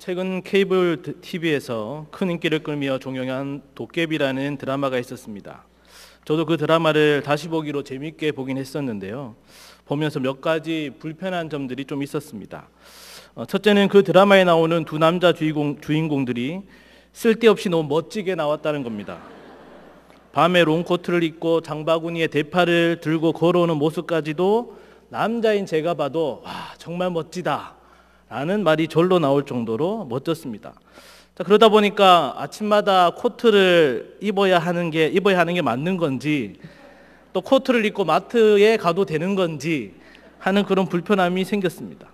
최근 케이블 TV에서 큰 인기를 끌며 종영한 도깨비라는 드라마가 있었습니다. 저도 그 드라마를 다시 보기로 재밌게 보긴 했었는데요. 보면서 몇 가지 불편한 점들이 좀 있었습니다. 어, 첫째는 그 드라마에 나오는 두 남자 주인공, 주인공들이 쓸데없이 너무 멋지게 나왔다는 겁니다. 밤에 롱코트를 입고 장바구니에 대파를 들고 걸어오는 모습까지도 남자인 제가 봐도 와, 아, 정말 멋지다 라는 말이 절로 나올 정도로 멋졌습니다. 자, 그러다 보니까 아침마다 코트를 입어야 하는 게, 입어야 하는 게 맞는 건지, 또 코트를 입고 마트에 가도 되는 건지 하는 그런 불편함이 생겼습니다.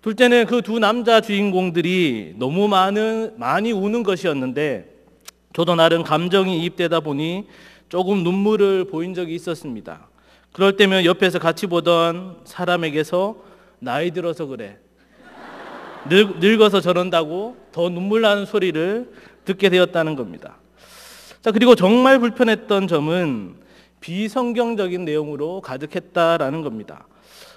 둘째는 그 두 남자 주인공들이 너무 많은, 많이 우는 것이었는데, 저도 나름 감정이 입되다 보니 조금 눈물을 보인 적이 있었습니다. 그럴 때면 옆에서 같이 보던 사람에게서 나이 들어서 그래. 늙어서 저런다고 더 눈물 나는 소리를 듣게 되었다는 겁니다. 자, 그리고 정말 불편했던 점은 비성경적인 내용으로 가득했다라는 겁니다.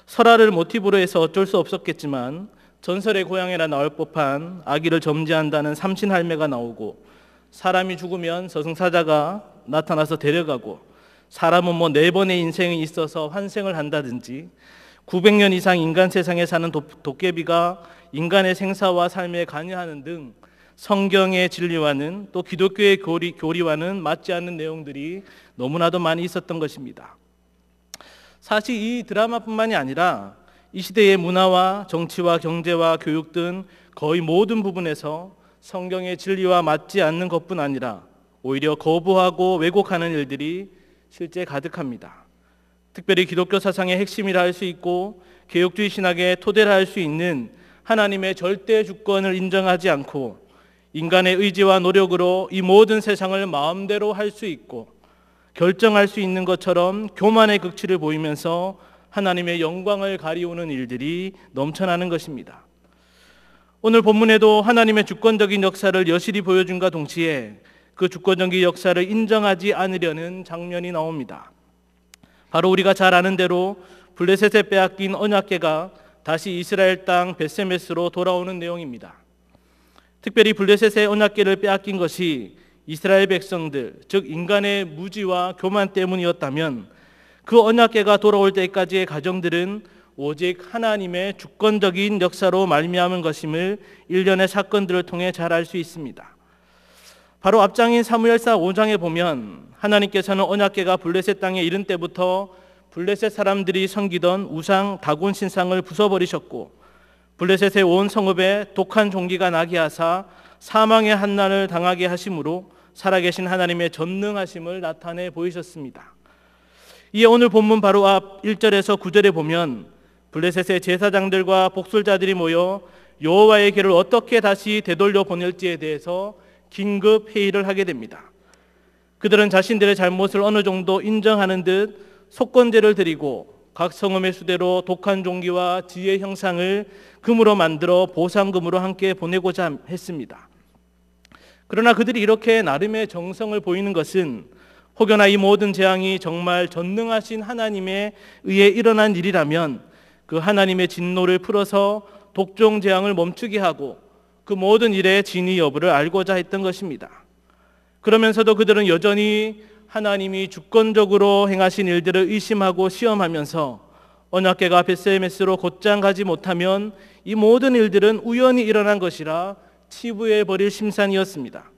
설화를 모티브로 해서 어쩔 수 없었겠지만 전설의 고향이라 나올 법한 아기를 점지한다는 삼신 할매가 나오고 사람이 죽으면 저승사자가 나타나서 데려가고 사람은 뭐 네 번의 인생이 있어서 환생을 한다든지 900년 이상 인간 세상에 사는 도, 도깨비가 인간의 생사와 삶에 관여하는 등 성경의 진리와는 또 기독교의 교리, 교리와는 맞지 않는 내용들이 너무나도 많이 있었던 것입니다. 사실 이 드라마뿐만이 아니라 이 시대의 문화와 정치와 경제와 교육 등 거의 모든 부분에서 성경의 진리와 맞지 않는 것뿐 아니라 오히려 거부하고 왜곡하는 일들이 실제 가득합니다. 특별히 기독교 사상의 핵심이라 할 수 있고 개혁주의 신학의 토대라 할 수 있는 하나님의 절대 주권을 인정하지 않고 인간의 의지와 노력으로 이 모든 세상을 마음대로 할 수 있고 결정할 수 있는 것처럼 교만의 극치를 보이면서 하나님의 영광을 가리우는 일들이 넘쳐나는 것입니다. 오늘 본문에도 하나님의 주권적인 역사를 여실히 보여준과 동시에 그 주권적인 역사를 인정하지 않으려는 장면이 나옵니다. 바로 우리가 잘 아는 대로 블레셋에 빼앗긴 언약계가 다시 이스라엘 땅 베세메스로 돌아오는 내용입니다. 특별히 블레셋의 언약계를 빼앗긴 것이 이스라엘 백성들, 즉 인간의 무지와 교만 때문이었다면 그 언약계가 돌아올 때까지의 가정들은 오직 하나님의 주권적인 역사로 말미암은 것임을 일련의 사건들을 통해 잘 알 수 있습니다. 바로 앞장인 사무엘사 5장에 보면 하나님께서는 언약계가 블레셋 땅에 이른 때부터 블레셋 사람들이 섬기던 우상 다곤 신상을 부숴버리셨고 블레셋의 온 성읍에 독한 종기가 나게 하사 사망의 한난을 당하게 하심으로 살아계신 하나님의 전능하심을 나타내 보이셨습니다. 이에 오늘 본문 바로 앞 1절에서 9절에 보면 블레셋의 제사장들과 복술자들이 모여 여호와의 길을 어떻게 다시 되돌려 보낼지에 대해서 긴급 회의를 하게 됩니다. 그들은 자신들의 잘못을 어느 정도 인정하는 듯 속건제를 드리고 각 성음의 수대로 독한 종기와 지혜 형상을 금으로 만들어 보상금으로 함께 보내고자 했습니다. 그러나 그들이 이렇게 나름의 정성을 보이는 것은 혹여나 이 모든 재앙이 정말 전능하신 하나님에 의해 일어난 일이라면 그 하나님의 진노를 풀어서 독종 재앙을 멈추게 하고 그 모든 일의 진위 여부를 알고자 했던 것입니다. 그러면서도 그들은 여전히 하나님이 주권적으로 행하신 일들을 의심하고 시험하면서 언약계가 베세메스로 곧장 가지 못하면 이 모든 일들은 우연히 일어난 것이라 치부해 버릴 심산이었습니다.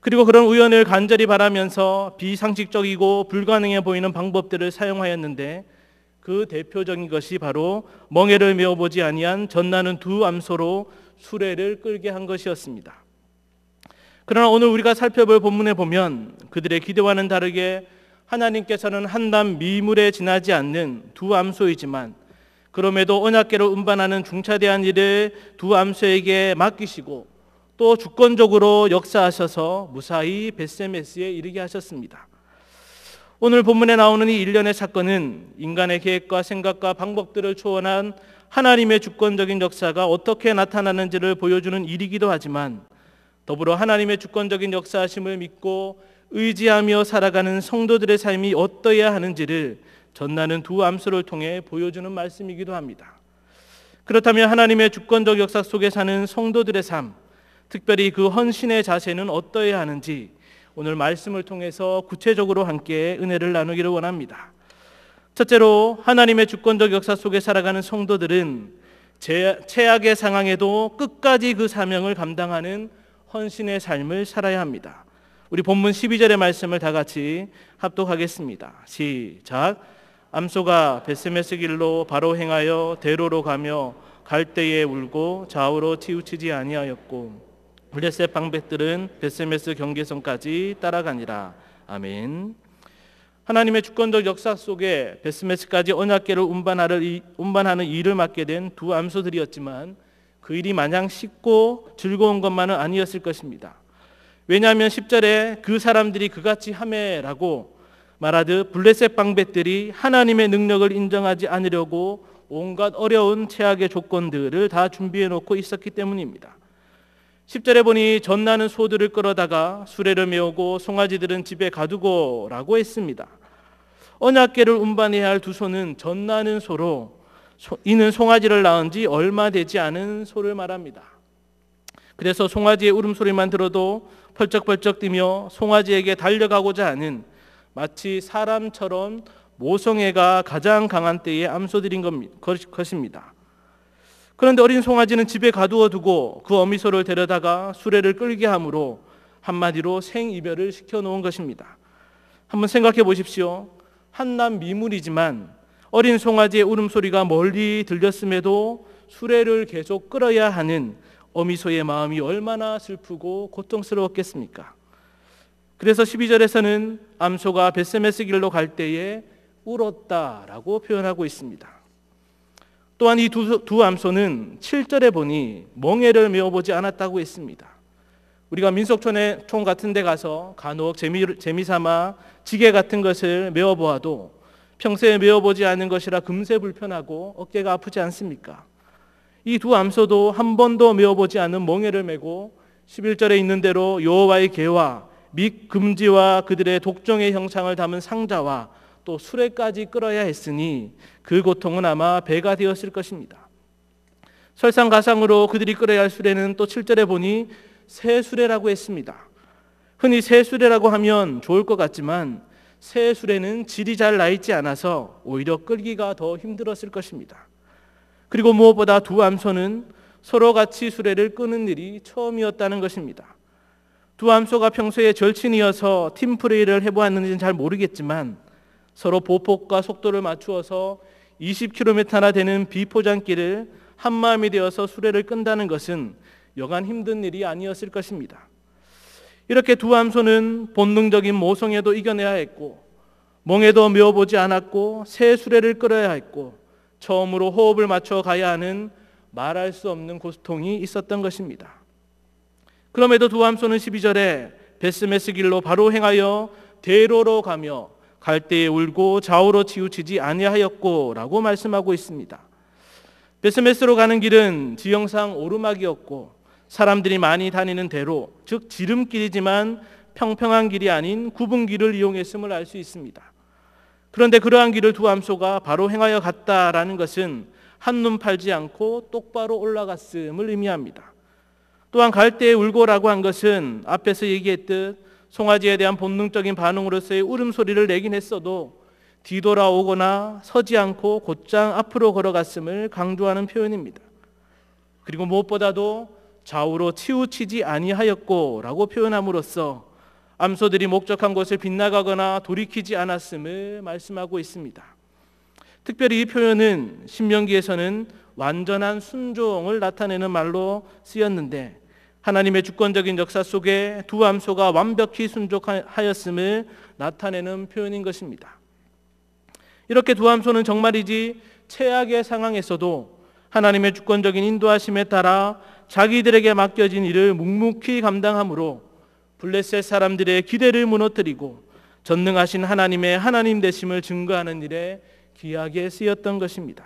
그리고 그런 우연을 간절히 바라면서 비상식적이고 불가능해 보이는 방법들을 사용하였는데 그 대표적인 것이 바로 멍에를 메어보지 아니한 전나는 두 암소로 수레를 끌게 한 것이었습니다. 그러나 오늘 우리가 살펴볼 본문에 보면 그들의 기대와는 다르게 하나님께서는 한담 미물에 지나지 않는 두 암소이지만 그럼에도 언약계로 운반하는 중차대한 일을 두 암소에게 맡기시고 또 주권적으로 역사하셔서 무사히 베세메스에 이르게 하셨습니다. 오늘 본문에 나오는 이 일련의 사건은 인간의 계획과 생각과 방법들을 초월한 하나님의 주권적인 역사가 어떻게 나타나는지를 보여주는 일이기도 하지만 더불어 하나님의 주권적인 역사하심을 믿고 의지하며 살아가는 성도들의 삶이 어떠해야 하는지를 전나는 두 암수를 통해 보여주는 말씀이기도 합니다. 그렇다면 하나님의 주권적 역사 속에 사는 성도들의 삶, 특별히 그 헌신의 자세는 어떠해야 하는지 오늘 말씀을 통해서 구체적으로 함께 은혜를 나누기를 원합니다. 첫째로 하나님의 주권적 역사 속에 살아가는 성도들은 제, 최악의 상황에도 끝까지 그 사명을 감당하는 헌신의 삶을 살아야 합니다. 우리 본문 12절의 말씀을 다 같이 합독하겠습니다. 시작. 암소가 베스메스 길로 바로 행하여 대로로 가며 갈대에 울고 좌우로 치우치지 아니하였고 블레셋 방백들은 베스메스 경계선까지 따라가니라. 아멘. 하나님의 주권적 역사 속에 베스메스까지 언약계를 운반하는 일을 맡게 된 두 암소들이었지만 그 일이 마냥 쉽고 즐거운 것만은 아니었을 것입니다. 왜냐하면 10절에 그 사람들이 그같이 함에라고 말하듯 블레셋 방백들이 하나님의 능력을 인정하지 않으려고 온갖 어려운 최악의 조건들을 다 준비해 놓고 있었기 때문입니다. 10절에 보니 전나는 소들을 끌어다가 수레를 메우고 송아지들은 집에 가두고 라고 했습니다. 언약계를 운반해야 할 두 소는 전나는 소로 이는 송아지를 낳은 지 얼마 되지 않은 소를 말합니다. 그래서 송아지의 울음소리만 들어도 펄쩍펄쩍 뛰며 송아지에게 달려가고자 하는 마치 사람처럼 모성애가 가장 강한 때에 암소들인 것입니다. 그런데 어린 송아지는 집에 가두어 두고 그 어미소를 데려다가 수레를 끌게 함으로 한마디로 생이별을 시켜 놓은 것입니다. 한번 생각해 보십시오. 한낱 미물이지만 어린 송아지의 울음소리가 멀리 들렸음에도 수레를 계속 끌어야 하는 어미소의 마음이 얼마나 슬프고 고통스러웠겠습니까? 그래서 12절에서는 암소가 베세메스 길로 갈 때에 울었다라고 표현하고 있습니다. 또한 이두두 암소는 7절에 보니 멍해를 메어보지 않았다고 했습니다. 우리가 민속촌에 총 같은 데 가서 간혹 재미, 재미삼아 지게 같은 것을 메어보아도 평소에 메어보지 않은 것이라 금세 불편하고 어깨가 아프지 않습니까? 이 두 암소도 한 번도 메어보지 않은 멍에를 메고 11절에 있는 대로 여호와의 개와 및 금지와 그들의 독종의 형상을 담은 상자와 또 수레까지 끌어야 했으니 그 고통은 아마 배가 되었을 것입니다. 설상가상으로 그들이 끌어야 할 수레는 또 7절에 보니 새 수레라고 했습니다. 흔히 새 수레라고 하면 좋을 것 같지만 새 술에는 질이 잘나 있지 않아서 오히려 끌기가 더 힘들었을 것입니다. 그리고 무엇보다 두 암소는 서로 같이 수레를 끄는 일이 처음이었다는 것입니다. 두 암소가 평소에 절친이어서 팀플레이를 해보았는지는 잘 모르겠지만 서로 보폭과 속도를 맞추어서 20km나 되는 비포장길을 한마음이 되어서 수레를 끈다는 것은 여간 힘든 일이 아니었을 것입니다. 이렇게 두 암소는 본능적인 모성애도 이겨내야 했고 멍에도 메어보지 않았고 새 수레를 끌어야 했고 처음으로 호흡을 맞춰 가야 하는 말할 수 없는 고통이 있었던 것입니다. 그럼에도 두 암소는 12절에 베스메스 길로 바로 행하여 대로로 가며 갈대에 울고 좌우로 치우치지 아니하였고라고 말씀하고 있습니다. 베스메스로 가는 길은 지형상 오르막이었고 사람들이 많이 다니는 대로, 즉 지름길이지만 평평한 길이 아닌 굽은 길을 이용했음을 알 수 있습니다. 그런데 그러한 길을 두 암소가 바로 행하여 갔다라는 것은 한눈 팔지 않고 똑바로 올라갔음을 의미합니다. 또한 갈때 울고라고 한 것은 앞에서 얘기했듯 송아지에 대한 본능적인 반응으로서의 울음소리를 내긴 했어도 뒤돌아오거나 서지 않고 곧장 앞으로 걸어갔음을 강조하는 표현입니다. 그리고 무엇보다도 좌우로 치우치지 아니하였고라고 표현함으로써 암소들이 목적한 곳을 빗나가거나 돌이키지 않았음을 말씀하고 있습니다. 특별히 이 표현은 신명기에서는 완전한 순종을 나타내는 말로 쓰였는데 하나님의 주권적인 역사 속에 두 암소가 완벽히 순종하였음을 나타내는 표현인 것입니다. 이렇게 두 암소는 정말이지 최악의 상황에서도 하나님의 주권적인 인도하심에 따라 자기들에게 맡겨진 일을 묵묵히 감당함으로 블레셋 사람들의 기대를 무너뜨리고 전능하신 하나님의 하나님 되심을 증거하는 일에 귀하게 쓰였던 것입니다.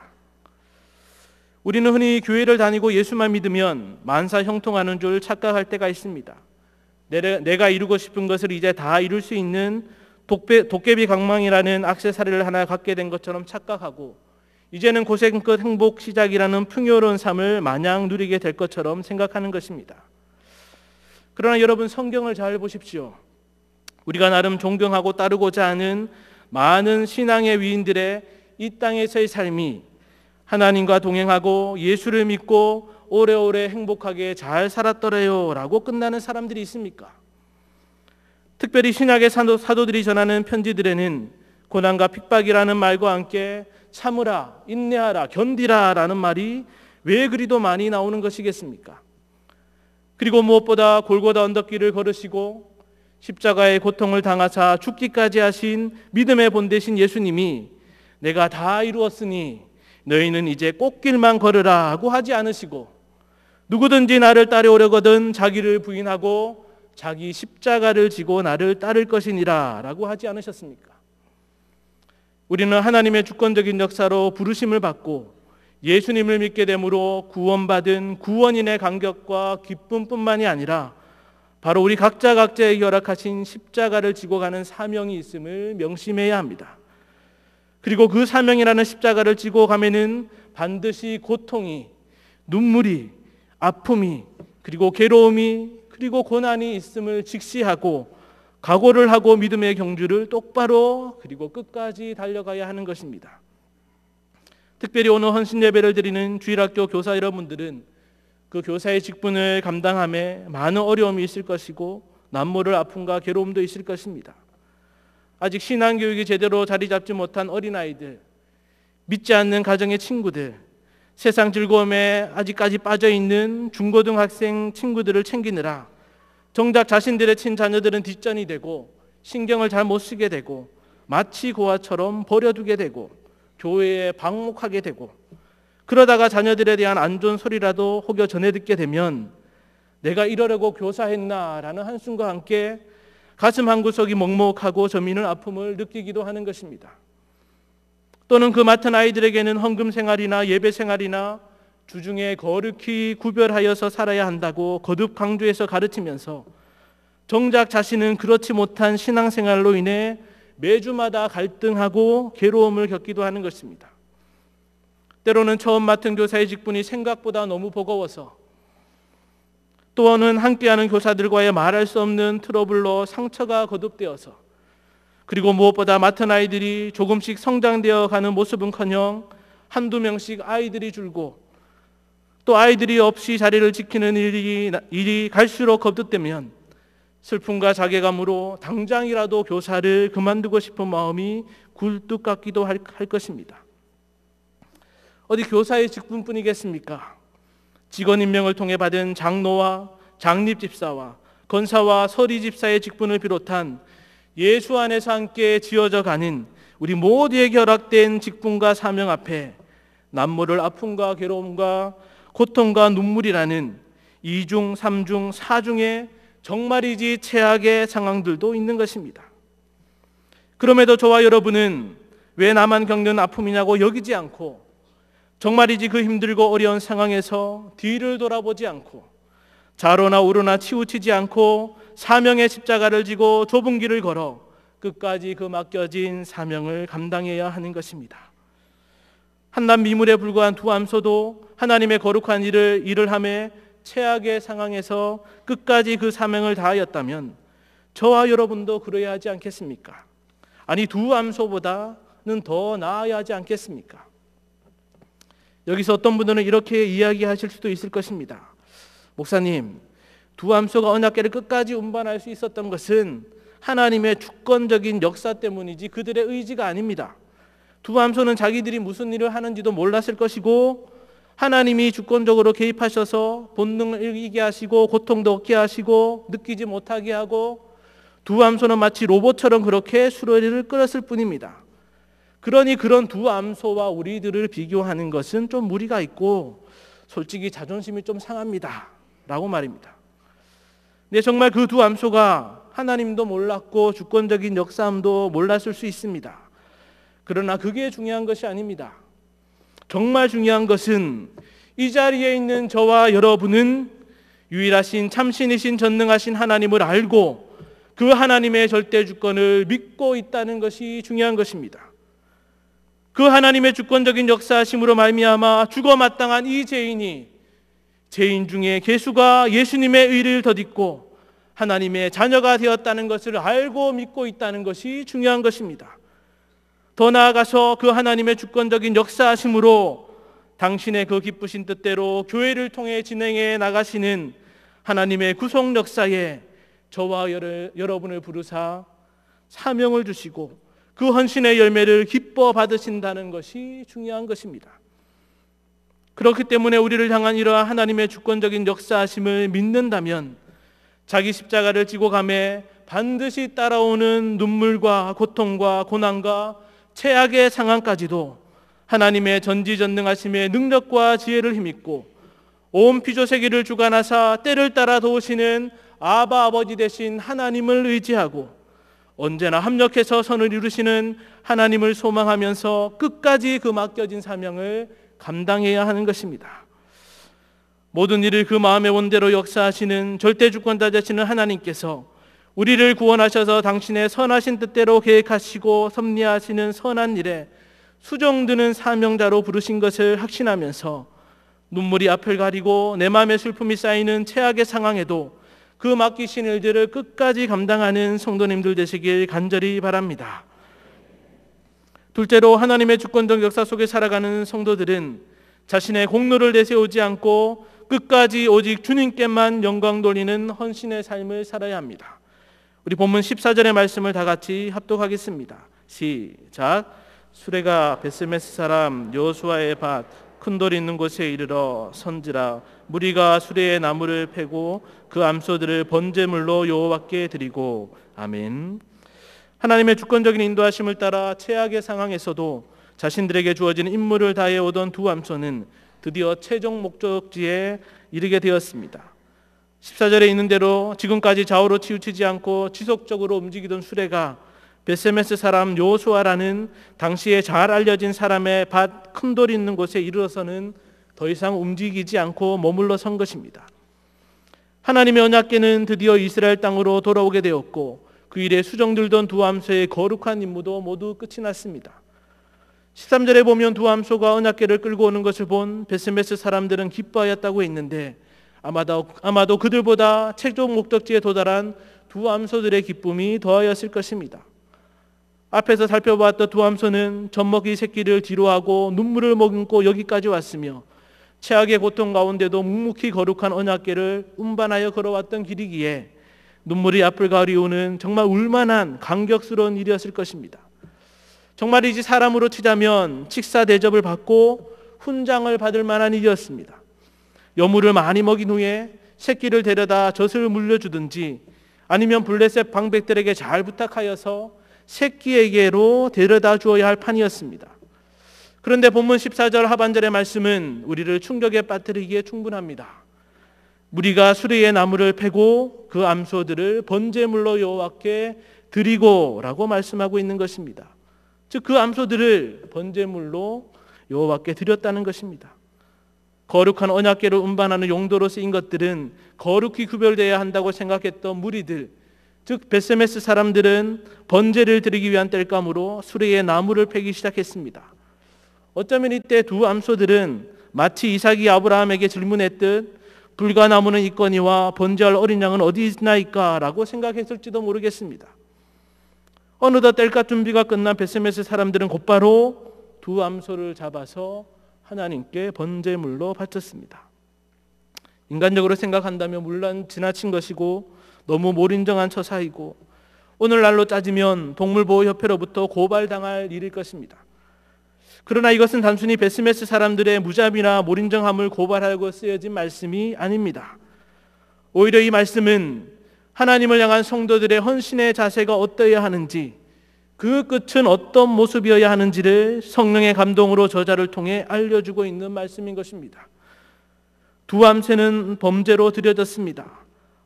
우리는 흔히 교회를 다니고 예수만 믿으면 만사 형통하는 줄 착각할 때가 있습니다. 내가 이루고 싶은 것을 이제 다 이룰 수 있는 도깨비 강망이라는 악세사리를 하나 갖게 된 것처럼 착각하고 이제는 고생 끝 행복 시작이라는 풍요로운 삶을 마냥 누리게 될 것처럼 생각하는 것입니다. 그러나 여러분 성경을 잘 보십시오. 우리가 나름 존경하고 따르고자 하는 많은 신앙의 위인들의 이 땅에서의 삶이 하나님과 동행하고 예수를 믿고 오래오래 행복하게 잘 살았더래요 라고 끝나는 사람들이 있습니까? 특별히 신학의 사도, 사도들이 전하는 편지들에는 고난과 핍박이라는 말과 함께 참으라, 인내하라, 견디라 라는 말이 왜 그리도 많이 나오는 것이겠습니까? 그리고 무엇보다 골고다 언덕길을 걸으시고 십자가의 고통을 당하사 죽기까지 하신 믿음의 본대신 예수님이 내가 다 이루었으니 너희는 이제 꽃길만 걸으라 하고 하지 않으시고 누구든지 나를 따르오려거든 자기를 부인하고 자기 십자가를 지고 나를 따를 것이니라 라고 하지 않으셨습니까? 우리는 하나님의 주권적인 역사로 부르심을 받고 예수님을 믿게 되므로 구원받은 구원인의 간격과 기쁨뿐만이 아니라 바로 우리 각자 각자의 열악하신 십자가를 지고 가는 사명이 있음을 명심해야 합니다. 그리고 그 사명이라는 십자가를 지고 가면은 반드시 고통이, 눈물이, 아픔이, 그리고 괴로움이, 그리고 고난이 있음을 직시하고 각오를 하고 믿음의 경주를 똑바로 그리고 끝까지 달려가야 하는 것입니다. 특별히 오늘 헌신 예배를 드리는 주일학교 교사 여러분들은 그 교사의 직분을 감당함에 많은 어려움이 있을 것이고 남모를 아픔과 괴로움도 있을 것입니다. 아직 신앙 교육이 제대로 자리 잡지 못한 어린아이들, 믿지 않는 가정의 친구들, 세상 즐거움에 아직까지 빠져 있는 중고등학생 친구들을 챙기느라 정작 자신들의 친자녀들은 뒷전이 되고 신경을 잘 못 쓰게 되고 마치 고아처럼 버려두게 되고 교회에 방목하게 되고 그러다가 자녀들에 대한 안 좋은 소리라도 혹여 전해 듣게 되면 내가 이러려고 교사했나라는 한숨과 함께 가슴 한 구석이 먹먹하고 저미는 아픔을 느끼기도 하는 것입니다. 또는 그 맡은 아이들에게는 헌금 생활이나 예배 생활이나 주중에 거룩히 구별하여서 살아야 한다고 거듭 강조해서 가르치면서 정작 자신은 그렇지 못한 신앙생활로 인해 매주마다 갈등하고 괴로움을 겪기도 하는 것입니다. 때로는 처음 맡은 교사의 직분이 생각보다 너무 버거워서 또는 함께하는 교사들과의 말할 수 없는 트러블로 상처가 거듭되어서 그리고 무엇보다 맡은 아이들이 조금씩 성장되어 가는 모습은커녕 한두 명씩 아이들이 줄고 또 아이들이 없이 자리를 지키는 일이, 일이 갈수록 겁득되면 슬픔과 자괴감으로 당장이라도 교사를 그만두고 싶은 마음이 굴뚝 같기도 할, 할 것입니다. 어디 교사의 직분뿐이겠습니까? 직원 임명을 통해 받은 장로와 장립 집사와 건사와 서리 집사의 직분을 비롯한 예수 안에서 함께 지어져 가는 우리 모두에게 허락된 직분과 사명 앞에 남모를 아픔과 괴로움과 고통과 눈물이라는 2중, 3중, 4중의 정말이지 최악의 상황들도 있는 것입니다. 그럼에도 저와 여러분은 왜 나만 겪는 아픔이냐고 여기지 않고 정말이지 그 힘들고 어려운 상황에서 뒤를 돌아보지 않고 좌로나 우로나 치우치지 않고 사명의 십자가를 지고 좁은 길을 걸어 끝까지 그 맡겨진 사명을 감당해야 하는 것입니다. 한낱 미물에 불과한 두 암소도 하나님의 거룩한 일을 일을 함에 최악의 상황에서 끝까지 그 사명을 다하였다면 저와 여러분도 그래야 하지 않겠습니까? 아니 두 암소보다는 더 나아야 하지 않겠습니까? 여기서 어떤 분들은 이렇게 이야기하실 수도 있을 것입니다. 목사님, 두 암소가 언약계를 끝까지 운반할 수 있었던 것은 하나님의 주권적인 역사 때문이지 그들의 의지가 아닙니다. 두암소는 자기들이 무슨 일을 하는지도 몰랐을 것이고 하나님이 주권적으로 개입하셔서 본능을 이기게 하시고 고통도 얻게 하시고 느끼지 못하게 하고 두 암소는 마치 로봇처럼 그렇게 수로리를 끌었을 뿐입니다. 그러니 그런 두 암소와 우리들을 비교하는 것은 좀 무리가 있고 솔직히 자존심이 좀 상합니다. 라고 말입니다. 네, 정말 그 두 암소가 하나님도 몰랐고 주권적인 역사함도 몰랐을 수 있습니다. 그러나 그게 중요한 것이 아닙니다. 정말 중요한 것은 이 자리에 있는 저와 여러분은 유일하신 참신이신 전능하신 하나님을 알고 그 하나님의 절대 주권을 믿고 있다는 것이 중요한 것입니다. 그 하나님의 주권적인 역사심으로 말미암아 죽어 마땅한 이 죄인이 죄인 중에 개수가 예수님의 의를 덧입고 하나님의 자녀가 되었다는 것을 알고 믿고 있다는 것이 중요한 것입니다. 더 나아가서 그 하나님의 주권적인 역사하심으로 당신의 그 기쁘신 뜻대로 교회를 통해 진행해 나가시는 하나님의 구속 역사에 저와 여러분을 부르사 사명을 주시고 그 헌신의 열매를 기뻐 받으신다는 것이 중요한 것입니다. 그렇기 때문에 우리를 향한 이러한 하나님의 주권적인 역사하심을 믿는다면 자기 십자가를 지고 감에 반드시 따라오는 눈물과 고통과 고난과 최악의 상황까지도 하나님의 전지전능하심의 능력과 지혜를 힘입고 온 피조 세계를 주관하사 때를 따라 도우시는 아바 아버지 대신 하나님을 의지하고 언제나 합력해서 선을 이루시는 하나님을 소망하면서 끝까지 그 맡겨진 사명을 감당해야 하는 것입니다. 모든 일을 그 마음의 원대로 역사하시는 절대 주권자 되시는 하나님께서 우리를 구원하셔서 당신의 선하신 뜻대로 계획하시고 섭리하시는 선한 일에 수종드는 사명자로 부르신 것을 확신하면서 눈물이 앞을 가리고 내 마음의 슬픔이 쌓이는 최악의 상황에도 그 맡기신 일들을 끝까지 감당하는 성도님들 되시길 간절히 바랍니다. 둘째로 하나님의 주권적 역사 속에 살아가는 성도들은 자신의 공로를 내세우지 않고 끝까지 오직 주님께만 영광 돌리는 헌신의 삶을 살아야 합니다. 우리 본문 14절의 말씀을 다 같이 합독하겠습니다. 시작. 수레가 베스메스 사람 여수아의 밭큰돌 있는 곳에 이르러 선지라 무리가 수레의 나무를 패고 그 암소들을 번제물로 여호와께 드리고 아멘. 하나님의 주권적인 인도하심을 따라 최악의 상황에서도 자신들에게 주어지 임무를 다해 오던 두 암소는 드디어 최종 목적지에 이르게 되었습니다. 14절에 있는 대로 지금까지 좌우로 치우치지 않고 지속적으로 움직이던 수레가 베세메스 사람 요수아라는 당시에 잘 알려진 사람의 밭 큰 돌이 있는 곳에 이르러서는 더 이상 움직이지 않고 머물러 선 것입니다. 하나님의 언약계는 드디어 이스라엘 땅으로 돌아오게 되었고 그 일에 수정들던 두 암소의 거룩한 임무도 모두 끝이 났습니다. 13절에 보면 두 암소가 언약계를 끌고 오는 것을 본 베스메스 사람들은 기뻐하였다고 했는데 아마도, 아마도 그들보다 최종 목적지에 도달한 두 암소들의 기쁨이 더하였을 것입니다. 앞에서 살펴보던두 암소는 젖먹이 새끼를 뒤로하고 눈물을 머금고 여기까지 왔으며 최악의 고통 가운데도 묵묵히 거룩한 언약계를 운반하여 걸어왔던 길이기에 눈물이 앞을 가리우는 정말 울만한 감격스러운 일이었을 것입니다. 정말이지 사람으로 치자면 식사 대접을 받고 훈장을 받을 만한 일이었습니다. 여물을 많이 먹인 후에 새끼를 데려다 젖을 물려주든지 아니면 블레셋 방백들에게 잘 부탁하여서 새끼에게로 데려다 주어야 할 판이었습니다. 그런데 본문 14절 하반절의 말씀은 우리를 충격에 빠뜨리기에 충분합니다. 우리가 수리의 나무를 패고 그 암소들을 번제물로 여호와께 드리고라고 말씀하고 있는 것입니다. 즉 그 암소들을 번제물로 여호와께 드렸다는 것입니다. 거룩한 언약계로 운반하는 용도로 쓰인 것들은 거룩히 구별되어야 한다고 생각했던 무리들, 즉 베세메스 사람들은 번제를 드리기 위한 땔감으로 수레에 나무를 패기 시작했습니다. 어쩌면 이때 두 암소들은 마치 이삭이 아브라함에게 질문했듯 불가나무는 있거니와 번제할 어린 양은 어디 있나이까라고 생각했을지도 모르겠습니다. 어느덧 뗄까 준비가 끝난 베세메스 사람들은 곧바로 두 암소를 잡아서 하나님께 번제물로 바쳤습니다. 인간적으로 생각한다면 물론 지나친 것이고 너무 몰인정한 처사이고 오늘날로 따지면 동물보호협회로부터 고발당할 일일 것입니다. 그러나 이것은 단순히 베스메스 사람들의 무자비나 몰인정함을 고발하고 쓰여진 말씀이 아닙니다. 오히려 이 말씀은 하나님을 향한 성도들의 헌신의 자세가 어떠해야 하는지 그 끝은 어떤 모습이어야 하는지를 성령의 감동으로 저자를 통해 알려주고 있는 말씀인 것입니다. 두 암세는 범죄로 들여졌습니다.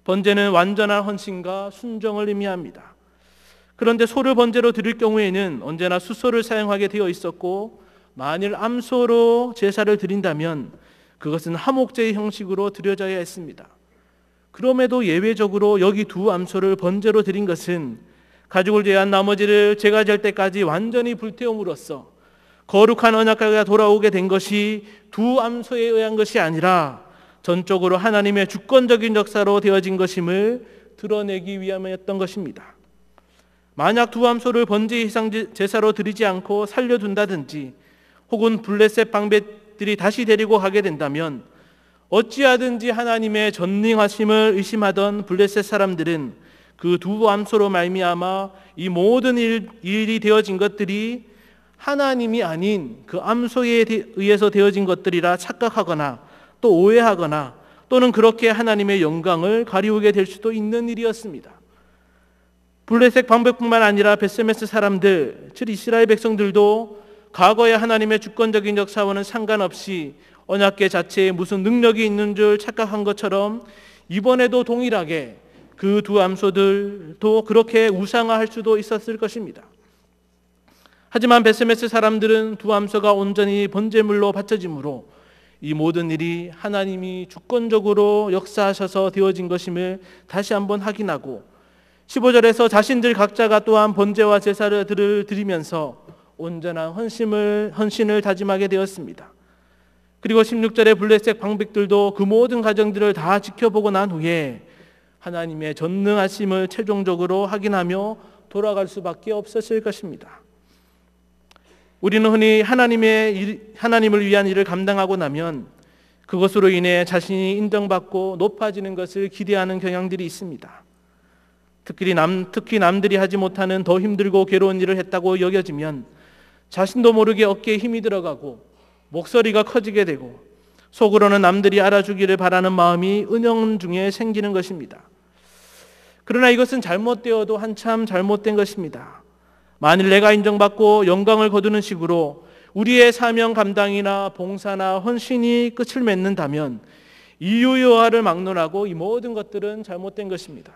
번제는 완전한 헌신과 순정을 의미합니다. 그런데 소를 번제로 드릴 경우에는 언제나 수소를 사용하게 되어 있었고 만일 암소로 제사를 드린다면 그것은 하목제의 형식으로 드려져야 했습니다. 그럼에도 예외적으로 여기 두 암소를 번제로 드린 것은 가족을 제한 나머지를 제가 질 때까지 완전히 불태움으로써 거룩한 언약가가 돌아오게 된 것이 두 암소에 의한 것이 아니라 전적으로 하나님의 주권적인 역사로 되어진 것임을 드러내기 위함이었던 것입니다. 만약 두 암소를 번지 희상 제사로 드리지 않고 살려둔다든지 혹은 블레셋 방배들이 다시 데리고 가게 된다면 어찌하든지 하나님의 전능하심을 의심하던 블레셋 사람들은 그두 암소로 말미암아 이 모든 일, 이 되어진 것들이 하나님이 아닌 그 암소에 의해서 되어진 것들이라 착각하거나 또 오해하거나 또는 그렇게 하나님의 영광을 가리우게 될 수도 있는 일이었습니다. 블레셋 방백뿐만 아니라 베세메스 사람들, 즉 이스라엘 백성들도 과거의 하나님의 주권적인 역사와는 상관없이 언약계 자체에 무슨 능력이 있는 줄 착각한 것처럼 이번에도 동일하게 그두 암소들도 그렇게 우상화할 수도 있었을 것입니다. 하지만 베스메스 사람들은 두 암소가 온전히 번제물로 바쳐지므로 이 모든 일이 하나님이 주권적으로 역사하셔서 되어진 것임을 다시 한번 확인하고 15절에서 자신들 각자가 또한 번제와 제사를 드리면서 온전한 헌신을, 헌신을 다짐하게 되었습니다. 그리고 16절에 블레셋 방백들도 그 모든 가정들을 다 지켜보고 난 후에 하나님의 전능하심을 최종적으로 확인하며 돌아갈 수밖에 없었을 것입니다. 우리는 흔히 하나님의 일, 하나님을 위한 일을 감당하고 나면 그것으로 인해 자신이 인정받고 높아지는 것을 기대하는 경향들이 있습니다. 특히 남 특히 남들이 하지 못하는 더 힘들고 괴로운 일을 했다고 여겨지면 자신도 모르게 어깨에 힘이 들어가고 목소리가 커지게 되고 속으로는 남들이 알아주기를 바라는 마음이 은영 중에 생기는 것입니다. 그러나 이것은 잘못되어도 한참 잘못된 것입니다. 만일 내가 인정받고 영광을 거두는 식으로 우리의 사명 감당이나 봉사나 헌신이 끝을 맺는다면 이유여화를 막론하고 이 모든 것들은 잘못된 것입니다.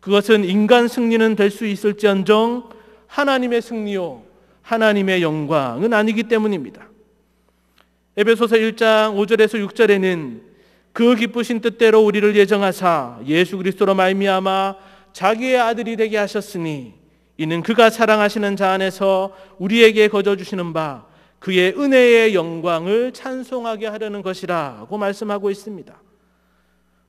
그것은 인간 승리는 될 수 있을지언정 하나님의 승리요 하나님의 영광은 아니기 때문입니다. 에베소서 1장 5절에서 6절에는 그 기쁘신 뜻대로 우리를 예정하사 예수 그리스도로 말미암아 자기의 아들이 되게 하셨으니 이는 그가 사랑하시는 자 안에서 우리에게 거저 주시는 바 그의 은혜의 영광을 찬송하게 하려는 것이라고 말씀하고 있습니다.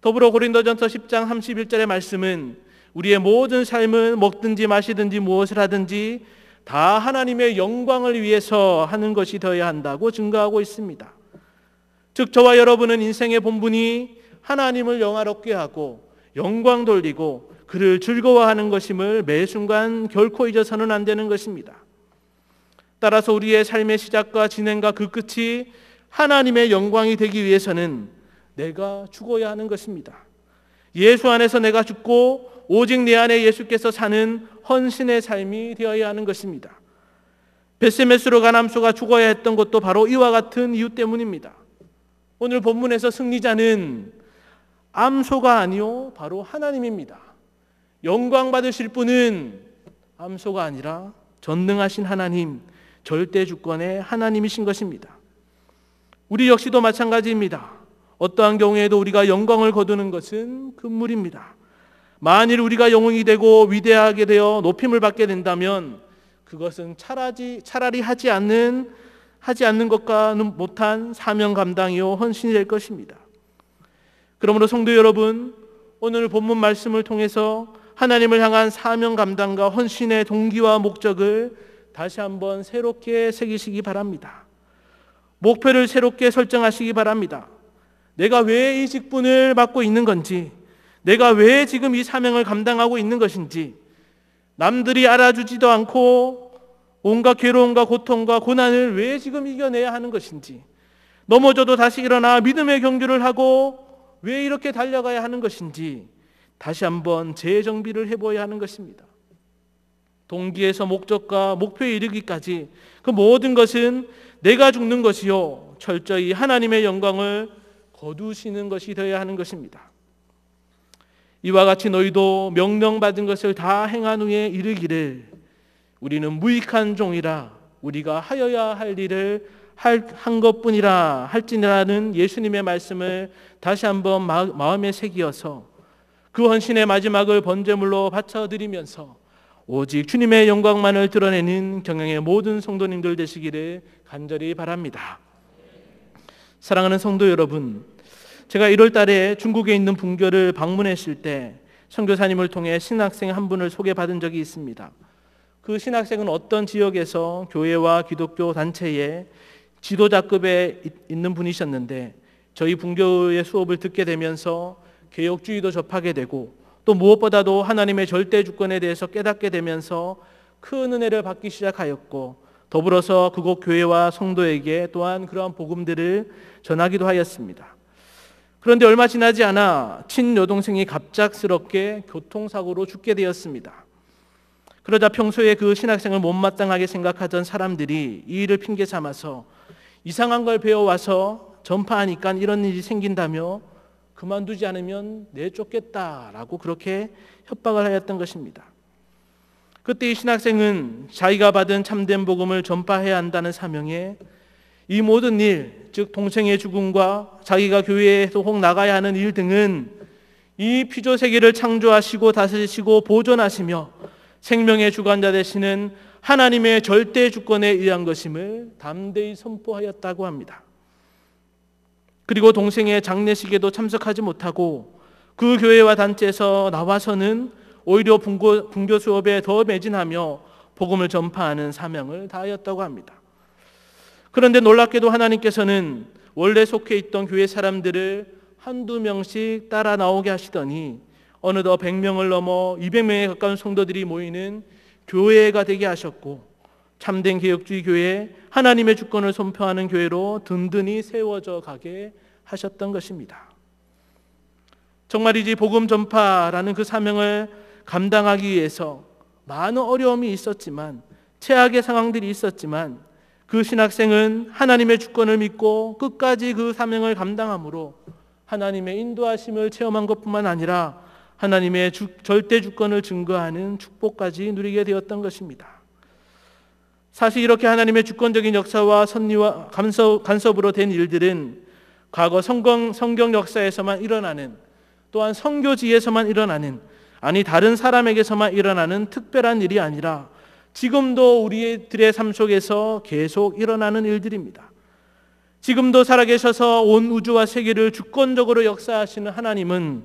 더불어 고린도전서 10장 31절의 말씀은 우리의 모든 삶은 먹든지 마시든지 무엇을 하든지 다 하나님의 영광을 위해서 하는 것이 되어야 한다고 증거하고 있습니다. 즉 저와 여러분은 인생의 본분이 하나님을 영화롭게 하고 영광 돌리고 그를 즐거워하는 것임을 매 순간 결코 잊어서는 안 되는 것입니다. 따라서 우리의 삶의 시작과 진행과 그 끝이 하나님의 영광이 되기 위해서는 내가 죽어야 하는 것입니다. 예수 안에서 내가 죽고 오직 내 안에 예수께서 사는 헌신의 삶이 되어야 하는 것입니다. 베스메스로 가남수가 죽어야 했던 것도 바로 이와 같은 이유 때문입니다. 오늘 본문에서 승리자는 암소가 아니요 바로 하나님입니다. 영광 받으실 분은 암소가 아니라 전능하신 하나님, 절대 주권의 하나님이신 것입니다. 우리 역시도 마찬가지입니다. 어떠한 경우에도 우리가 영광을 거두는 것은 금물입니다. 만일 우리가 영웅이 되고 위대하게 되어 높임을 받게 된다면 그것은 차라리, 차라리 하지 않는 하지 않는 것과는 못한 사명 감당이요 헌신이 될 것입니다. 그러므로 성도 여러분, 오늘 본문 말씀을 통해서 하나님을 향한 사명 감당과 헌신의 동기와 목적을 다시 한번 새롭게 새기시기 바랍니다. 목표를 새롭게 설정하시기 바랍니다. 내가 왜 이 직분을 맡고 있는 건지, 내가 왜 지금 이 사명을 감당하고 있는 것인지, 남들이 알아주지도 않고 온갖 괴로움과 고통과 고난을 왜 지금 이겨내야 하는 것인지, 넘어져도 다시 일어나 믿음의 경주를 하고 왜 이렇게 달려가야 하는 것인지 다시 한번 재정비를 해보아야 하는 것입니다. 동기에서 목적과 목표에 이르기까지 그 모든 것은 내가 죽는 것이요 철저히 하나님의 영광을 거두시는 것이 되어야 하는 것입니다. 이와 같이 너희도 명령받은 것을 다 행한 후에 이르기를 우리는 무익한 종이라 우리가 하여야 할 일을 한 것뿐이라 할지라는 예수님의 말씀을 다시 한번 마음에 새기어서 그 헌신의 마지막을 번제물로 바쳐드리면서 오직 주님의 영광만을 드러내는 경영의 모든 성도님들 되시기를 간절히 바랍니다. 사랑하는 성도 여러분, 제가 1월 달에 중국에 있는 분교를 방문했을 때 선교사님을 통해 신학생 한 분을 소개받은 적이 있습니다. 그 신학생은 어떤 지역에서 교회와 기독교 단체에 지도자급에 있는 분이셨는데 저희 분교의 수업을 듣게 되면서 개혁주의도 접하게 되고 또 무엇보다도 하나님의 절대 주권에 대해서 깨닫게 되면서 큰 은혜를 받기 시작하였고 더불어서 그곳 교회와 성도에게 또한 그러한 복음들을 전하기도 하였습니다. 그런데 얼마 지나지 않아 친여동생이 갑작스럽게 교통사고로 죽게 되었습니다. 그러자 평소에 그 신학생을 못마땅하게 생각하던 사람들이 이 일을 핑계 삼아서 이상한 걸 배워와서 전파하니까 이런 일이 생긴다며 그만두지 않으면 내쫓겠다라고 그렇게 협박을 하였던 것입니다. 그때 이 신학생은 자기가 받은 참된 복음을 전파해야 한다는 사명에 이 모든 일, 즉 동생의 죽음과 자기가 교회에서 혹 나가야 하는 일 등은 이 피조 세계를 창조하시고 다스리시고 보존하시며 생명의 주관자 되시는 하나님의 절대 주권에 의한 것임을 담대히 선포하였다고 합니다. 그리고 동생의 장례식에도 참석하지 못하고 그 교회와 단체에서 나와서는 오히려 분교, 분교 수업에 더 매진하며 복음을 전파하는 사명을 다하였다고 합니다. 그런데 놀랍게도 하나님께서는 원래 속해 있던 교회 사람들을 한두 명씩 따라 나오게 하시더니 어느덧 100명을 넘어 200명에 가까운 성도들이 모이는 교회가 되게 하셨고 참된 개혁주의 교회, 하나님의 주권을 선포하는 교회로 든든히 세워져 가게 하셨던 것입니다. 정말이지 복음 전파라는 그 사명을 감당하기 위해서 많은 어려움이 있었지만 최악의 상황들이 있었지만 그 신학생은 하나님의 주권을 믿고 끝까지 그 사명을 감당함으로 하나님의 인도하심을 체험한 것뿐만 아니라 하나님의 주, 절대 주권을 증거하는 축복까지 누리게 되었던 것입니다. 사실 이렇게 하나님의 주권적인 역사와 선리와 간섭, 으로된 일들은 과거 성경, 성경 역사에서만 일어나는 또한 성교지에서만 일어나는 아니 다른 사람에게서만 일어나는 특별한 일이 아니라 지금도 우리들의 삶 속에서 계속 일어나는 일들입니다. 지금도 살아계셔서 온 우주와 세계를 주권적으로 역사하시는 하나님은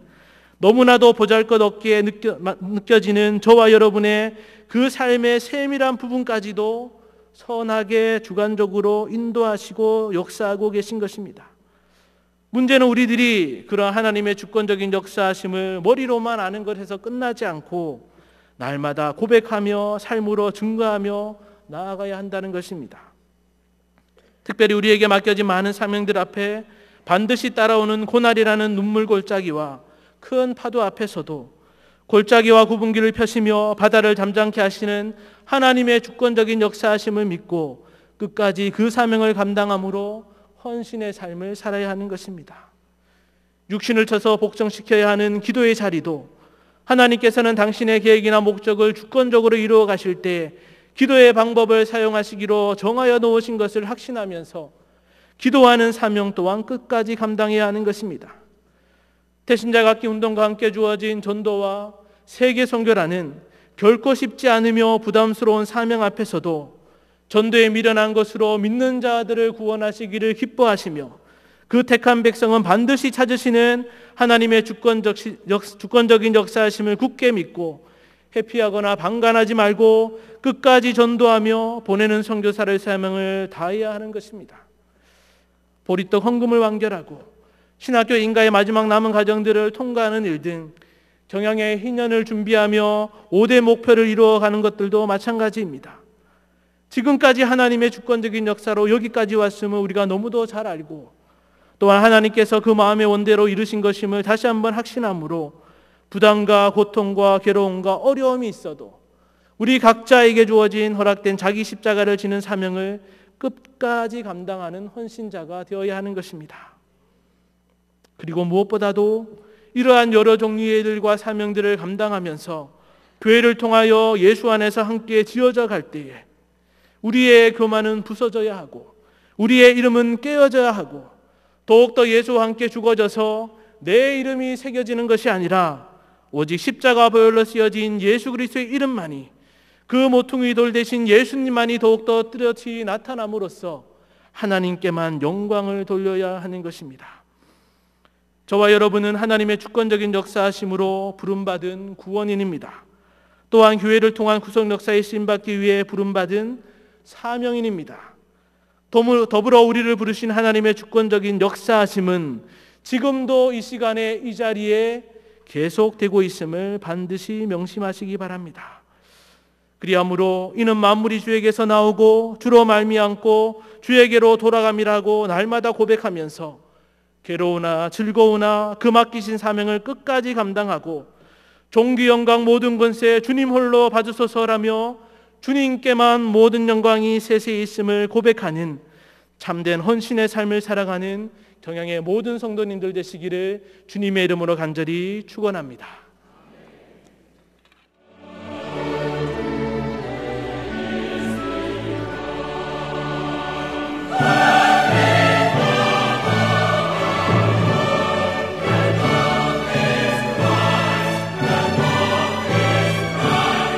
너무나도 보잘것없게 느껴, 지는 저와 여러분의 그 삶의 세밀한 부분까지도 선하게 주관적으로 인도하시고 역사하고 계신 것입니다. 문제는 우리들이 그러 하나님의 주권적인 역사하심을 머리로만 아는 것에서 끝나지 않고 날마다 고백하며 삶으로 증거하며 나아가야 한다는 것입니다. 특별히 우리에게 맡겨진 많은 사명들 앞에 반드시 따라오는 고난이라는 눈물 골짜기와 큰 파도 앞에서도 골짜기와 구분기를 펴시며 바다를 잠잠케 하시는 하나님의 주권적인 역사하심을 믿고 끝까지 그 사명을 감당함으로 헌신의 삶을 살아야 하는 것입니다. 육신을 쳐서 복종시켜야 하는 기도의 자리도 하나님께서는 당신의 계획이나 목적을 주권적으로 이루어 가실 때 기도의 방법을 사용하시기로 정하여 놓으신 것을 확신하면서 기도하는 사명 또한 끝까지 감당해야 하는 것입니다. 태신자각기 운동과 함께 주어진 전도와 세계 선교라는 결코 쉽지 않으며 부담스러운 사명 앞에서도 전도에 미련한 것으로 믿는 자들을 구원하시기를 기뻐하시며 그 택한 백성은 반드시 찾으시는 하나님의 주권적, 주권적인 역사하심을 굳게 믿고 회피하거나 방관하지 말고 끝까지 전도하며 보내는 선교사를 사명을 다해야 하는 것입니다. 보리떡 헌금을 완결하고 신학교 인가의 마지막 남은 과정들을 통과하는 일 등 경영의 희년을 준비하며 5대 목표를 이루어가는 것들도 마찬가지입니다. 지금까지 하나님의 주권적인 역사로 여기까지 왔음을 우리가 너무도 잘 알고 또한 하나님께서 그 마음의 원대로 이루신 것임을 다시 한번 확신함으로 부담과 고통과 괴로움과 어려움이 있어도 우리 각자에게 주어진 허락된 자기 십자가를 지는 사명을 끝까지 감당하는 헌신자가 되어야 하는 것입니다. 그리고 무엇보다도 이러한 여러 종류의 일과 사명들을 감당하면서 교회를 통하여 예수 안에서 함께 지어져 갈 때에 우리의 교만은 부서져야 하고 우리의 이름은 깨어져야 하고 더욱더 예수와 함께 죽어져서 내 이름이 새겨지는 것이 아니라 오직 십자가 보혈로 쓰여진 예수 그리스도의 이름만이 그 모퉁이 돌 대신 예수님만이 더욱더 뚜렷이 나타남으로써 하나님께만 영광을 돌려야 하는 것입니다. 저와 여러분은 하나님의 주권적인 역사하심으로 부름받은 구원인입니다. 또한 교회를 통한 구속 역사에 쓰받기 위해 부름받은 사명인입니다. 더불어 우리를 부르신 하나님의 주권적인 역사하심은 지금도 이 시간에 이 자리에 계속되고 있음을 반드시 명심하시기 바랍니다. 그리함으로 이는 만물이 주에게서 나오고 주로 말미암고 주에게로 돌아감이라고 날마다 고백하면서 괴로우나 즐거우나 그 맡기신 사명을 끝까지 감당하고 종귀 영광 모든 권세 주님 홀로 받으소서라며 주님께만 모든 영광이 세세히 있음을 고백하는 참된 헌신의 삶을 살아가는 경향의 모든 성도님들 되시기를 주님의 이름으로 간절히 축원합니다.